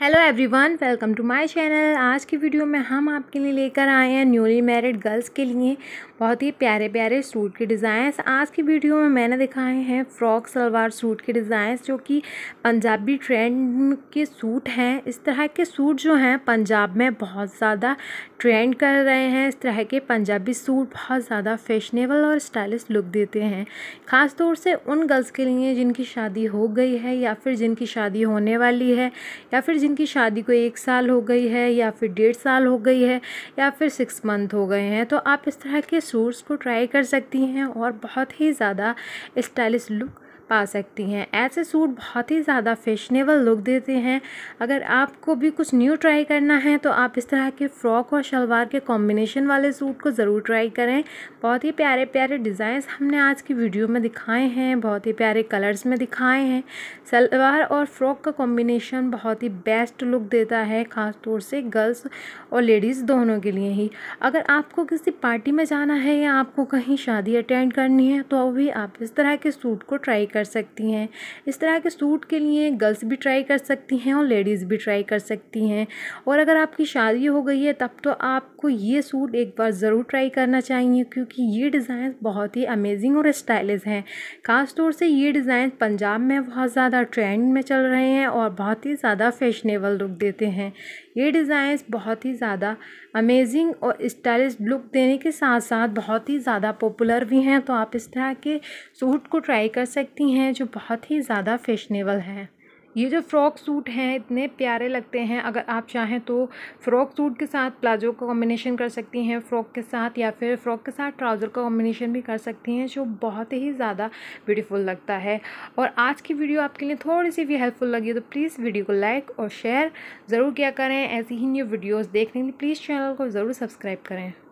hello everyone welcome to my channel आज की video में हम आपके लिए लेकर आए हैं न्यूली मैरिड गर्ल्स के लिए बहुत ही प्यारे प्यारे सूट के डिज़ाइंस आज की वीडियो में मैंने दिखाए हैं फ्रॉक सलवार सूट के डिज़ाइंस जो कि पंजाबी ट्रेंड के सूट हैं इस तरह के सूट जो हैं पंजाब में बहुत ज़्यादा ट्रेंड कर रहे हैं इस तरह के पंजाबी सूट बहुत ज़्यादा फैशनेबल और स्टाइलिश लुक देते हैं ख़ास तौर से उन गर्ल्स के लिए जिनकी शादी हो गई है या फिर जिनकी शादी होने वाली है या फिर जिनकी शादी को एक साल हो गई है या फिर डेढ़ साल हो गई है या फिर सिक्स मंथ हो गए हैं तो आप इस तरह के सूट्स को ट्राई कर सकती हैं और बहुत ही ज़्यादा स्टाइलिश लुक पा सकती हैं ऐसे सूट बहुत ही ज़्यादा फैशनेबल लुक देते हैं अगर आपको भी कुछ न्यू ट्राई करना है तो आप इस तरह के फ़्रॉक और शलवार के कॉम्बिनेशन वाले सूट को ज़रूर ट्राई करें बहुत ही प्यारे प्यारे डिज़ाइंस हमने आज की वीडियो में दिखाए हैं बहुत ही प्यारे कलर्स में दिखाए हैं सलवार और फ़्रॉक का कॉम्बिनेशन बहुत ही बेस्ट लुक देता है ख़ास तौर से गर्ल्स और लेडीज़ दोनों के लिए ही अगर आपको किसी पार्टी में जाना है या आपको कहीं शादी अटेंड करनी है तो भी आप इस तरह के सूट को ट्राई कर सकती हैं इस तरह के सूट के लिए गर्ल्स भी ट्राई कर सकती हैं और लेडीज़ भी ट्राई कर सकती हैं और अगर आपकी शादी हो गई है तब तो आपको ये सूट एक बार ज़रूर ट्राई करना चाहिए क्योंकि ये डिज़ाइन बहुत ही अमेजिंग और स्टाइलिश हैं ख़ास तौर से ये डिज़ाइन पंजाब में बहुत ज़्यादा ट्रेंड में चल रहे हैं और बहुत ही ज़्यादा फैशनेबल लुक देते हैं ये डिज़ाइंस बहुत ही ज़्यादा अमेजिंग और स्टाइलिश लुक देने के साथ साथ बहुत ही ज़्यादा पॉपुलर भी हैं तो आप इस तरह के सूट को ट्राई कर सकती ही हैं जो बहुत ही ज़्यादा फैशनेबल हैं ये जो फ़्रॉक सूट हैं इतने प्यारे लगते हैं अगर आप चाहें तो फ़्रॉक सूट के साथ प्लाजो का कॉम्बिनेशन कर सकती हैं फ़्रॉक के साथ या फिर फ़्रॉक के साथ ट्राउज़र का कॉम्बिनेशन भी कर सकती हैं जो बहुत ही ज़्यादा ब्यूटीफुल लगता है और आज की वीडियो आपके लिए थोड़ी सी भी हेल्पफुल लगी तो प्लीज़ वीडियो को लाइक और शेयर ज़रूर किया करें ऐसी ही न्यू वीडियोज़ देखने के लिए प्लीज़ चैनल को ज़रूर सब्सक्राइब करें